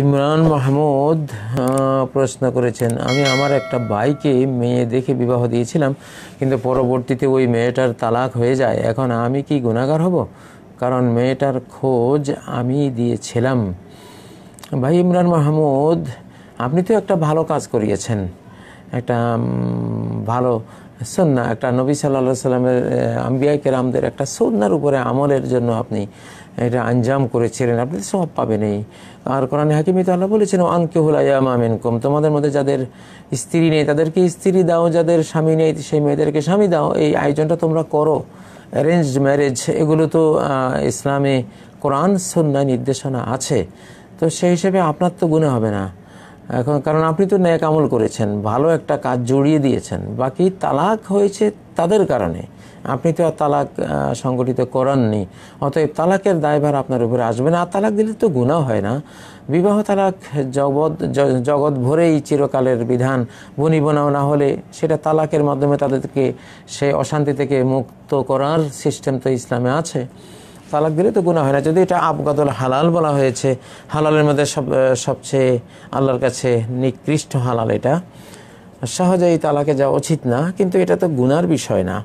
ইমরান মাহমুদ প্রশ্ন করেছেন আমি আমার একটা ভাইকে মেয়ে দেখে বিবাহ দিয়েছিলাম কিন্তু পরবর্তীতে ওই মেয়েটার তালাক হয়ে যায় এখন আমি কি গুণাগার হব কারণ মেয়েটার খোঁজ আমি দিয়েছিলাম ভাই ইমরান মাহমুদ আপনি তো একটা ভালো কাজ করিয়েছেন একটা ভালো সন্না একটা নবী সাল্লা সাল্লামের আম্বিয়া কেরামদের একটা সন্ন্যার উপরে আমলের জন্য আপনি এটা আঞ্জাম করেছিলেন আপনি সব পাবেন এই আর কোরআন হাকিমি তো আল্লাহ বলেছেন আনকে হুলাইয়াম তোমাদের মধ্যে যাদের স্ত্রী নেই তাদেরকে স্ত্রী দাও যাদের স্বামী নেই সেই মেয়েদেরকে স্বামী দাও এই আয়োজনটা তোমরা করো অ্যারেঞ্জ ম্যারেজ এগুলো তো ইসলামে কোরআন সন্ন্যায় নির্দেশনা আছে তো সেই হিসেবে আপনার তো গুণে হবে না এখন কারণ আপনি তো ন্যাক আমল করেছেন ভালো একটা কাজ জড়িয়ে দিয়েছেন বাকি তালাক হয়েছে তাদের কারণে আপনি তো আর তালাক সংগঠিত করাননি অতএব তালাকের দায়ভার আপনার উপরে আসবে না আর তালাক দিলে তো গুণা হয় না বিবাহ তালাক জগৎ জগৎ ভরেই চিরকালের বিধান বনি বোনাও না হলে সেটা তালাকের মাধ্যমে তাদেরকে সে অশান্তি থেকে মুক্ত করার সিস্টেম তো ইসলামে আছে তালাক দিলে তো গুণা হয় না যদি এটা আবগাদুল হালাল বলা হয়েছে হালালের মধ্যে সব সবচেয়ে আল্লাহর কাছে নিকৃষ্ট হালাল এটা সহজেই তালাকে যাওয়া উচিত না কিন্তু এটা তো গুনার বিষয় না